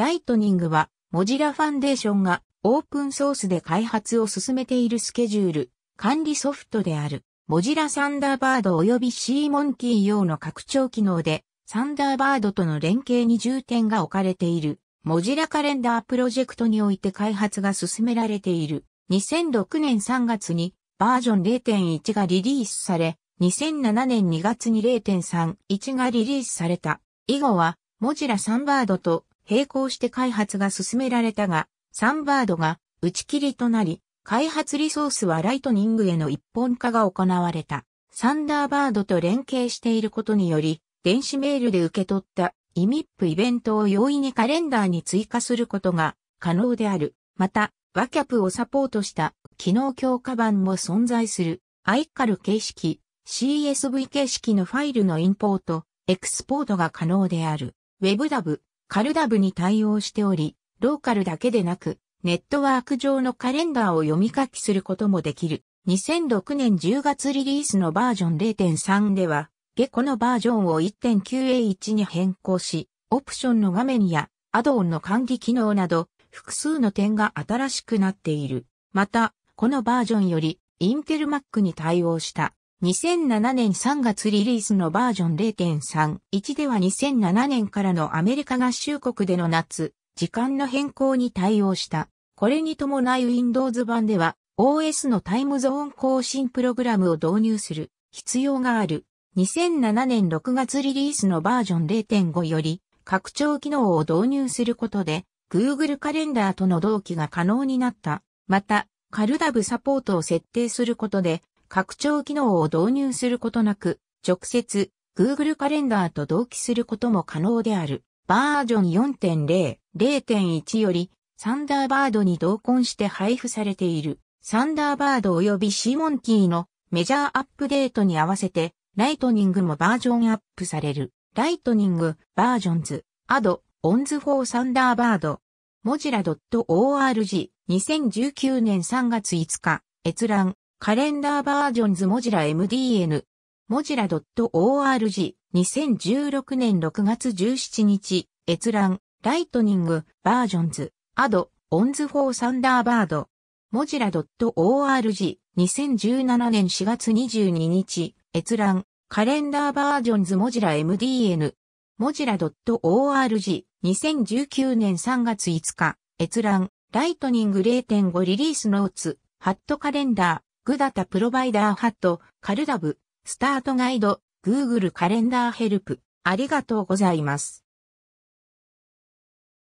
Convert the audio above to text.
ライトニングは、モジラファンデーションがオープンソースで開発を進めているスケジュール、管理ソフトである、モジラサンダーバード及びシーモンキー用の拡張機能で、サンダーバードとの連携に重点が置かれている、モジラカレンダープロジェクトにおいて開発が進められている。2006年3月にバージョン0.1がリリースされ、2007年2月に0.31がリリースされた。以後は、モジラサンバードと並行して開発が進められたが、サンバードが打ち切りとなり、開発リソースはライトニングへの一本化が行われた。サンダーバードと連携していることにより、電子メールで受け取ったイミップイベントを容易にカレンダーに追加することが可能である。また、ワキャプをサポートした機能強化版も存在する。アイカル形式、CSV 形式のファイルのインポート、エクスポートが可能である。WebDAV、カルダブに対応しており、ローカルだけでなく、ネットワーク上のカレンダーを読み書きすることもできる。2006年10月リリースのバージョン0.3では、下コのバージョンを 1.9A1 に変更し、オプションの画面やアドオンの管理機能など、複数の点が新しくなっている。また、このバージョンより、インテル Mac に対応した2007年3月リリースのバージョン0.31では2007年からのアメリカ合衆国での夏、時間の変更に対応した。これに伴い Windows 版では OS のタイムゾーン更新プログラムを導入する必要がある。2007年6月リリースのバージョン0.5より拡張機能を導入することで Google カレンダーとの同期が可能になった。また、カルダブサポートを設定することで拡張機能を導入することなく、直接 Google カレンダーと同期することも可能である。バージョン4.0、0.1より、サンダーバードに同梱して配布されている、サンダーバード及びシーモンキーのメジャーアップデートに合わせて、ライトニングもバージョンアップされる。ライトニング、バージョンズ、アド、オンズフォーサンダーバード。モジラ .org、2019年3月5日、閲覧。カレンダーバージョンズモジラ MDN モジラ .org 2016年6月17日閲覧ライトニングバージョンズアドオンズフォーサンダーバードモジラ .org 2017年4月22日閲覧カレンダーバージョンズモジラ MDN モジラ .org 2019年3月5日閲覧ライトニング0.5リリースノーツハットカレンダーグダタプロバイダーハット、カルダブ、スタートガイド、Google カレンダーヘルプ。ありがとうございます。